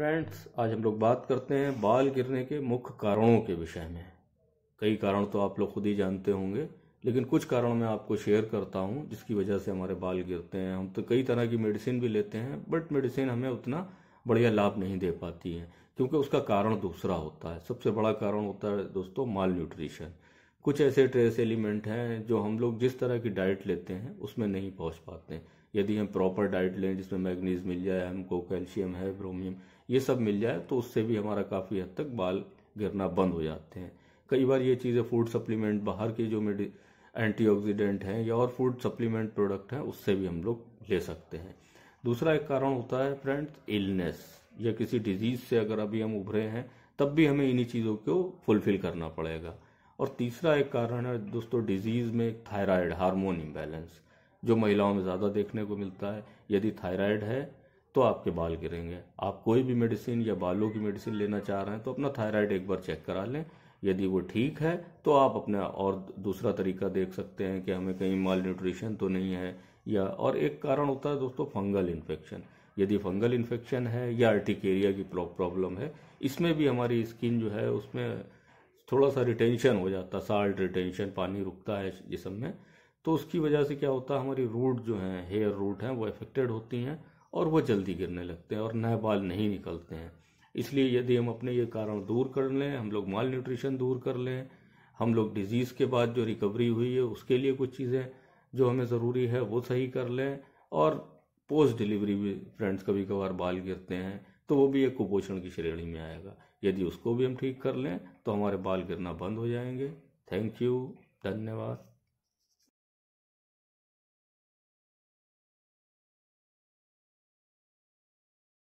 friends आज हम लोग बात करते हैं बाल गिरने के मुख्य कारणों के विषय में कई कारण तो आप लोग खुद ही जानते होंगे लेकिन कुछ कारण मैं आपको शेयर करता हूं जिसकी वजह से हमारे बाल गिरते हैं हम तो कई तरह की मेडिसिन भी लेते हैं बट मेडिसिन हमें उतना बढ़िया लाभ नहीं दे पाती है क्योंकि उसका कारण दूसरा होता है सबसे बड़ा कारण होता है दोस्तों माल न्यूट्रिशन कुछ ऐसे ट्रेस एलिमेंट हैं जो हम लोग जिस तरह की डाइट लेते हैं उसमें नहीं पहुंच पाते हैं यदि हम प्रॉपर डाइट लें जिसमें मैग्नीज मिल जाए हमको कैल्शियम है ब्रोमियम ये सब मिल जाए तो उससे भी हमारा काफ़ी हद तक बाल गिरना बंद हो जाते हैं कई बार ये चीज़ें फूड सप्लीमेंट बाहर के जो मेडि एंटीऑक्सीडेंट हैं या और फूड सप्लीमेंट प्रोडक्ट हैं उससे भी हम लोग ले सकते हैं दूसरा एक कारण होता है फ्रेंड्स इलनेस या किसी डिजीज़ से अगर अभी हम उभरे हैं तब भी हमें इन्हीं चीज़ों को फुलफिल करना पड़ेगा और तीसरा एक कारण है दोस्तों डिजीज़ में थायराइड हार्मोन इम्बैलेंस जो महिलाओं में ज़्यादा देखने को मिलता है यदि थायराइड है तो आपके बाल गिरेंगे आप कोई भी मेडिसिन या बालों की मेडिसिन लेना चाह रहे हैं तो अपना थायराइड एक बार चेक करा लें यदि वो ठीक है तो आप अपना और दूसरा तरीका देख सकते हैं कि हमें कहीं माल न्यूट्रिशन तो नहीं है या और एक कारण होता है दोस्तों फंगल इन्फेक्शन यदि फंगल इन्फेक्शन है या अर्टिकेरिया की प्रॉब्लम है इसमें भी हमारी स्किन जो है उसमें थोड़ा सा रिटेंशन हो जाता साल्ट रिटेंशन पानी रुकता है जिसम में तो उसकी वजह से क्या होता है हमारी रूट जो हैं हेयर रूट हैं वो इफेक्टेड होती हैं और वह जल्दी गिरने लगते हैं और नए बाल नहीं निकलते हैं इसलिए यदि हम अपने ये कारण दूर कर लें हम लोग माल न्यूट्रिशन दूर कर लें हम लोग डिजीज़ के बाद जो रिकवरी हुई है उसके लिए कुछ चीज़ें जो हमें ज़रूरी है वो सही कर लें और पोस्ट डिलीवरी भी फ्रेंड्स कभी कभार बाल गिरते हैं तो वो भी एक कुपोषण की श्रेणी में आएगा यदि उसको भी हम ठीक कर लें तो हमारे बाल गिरना बंद हो जाएंगे थैंक यू धन्यवाद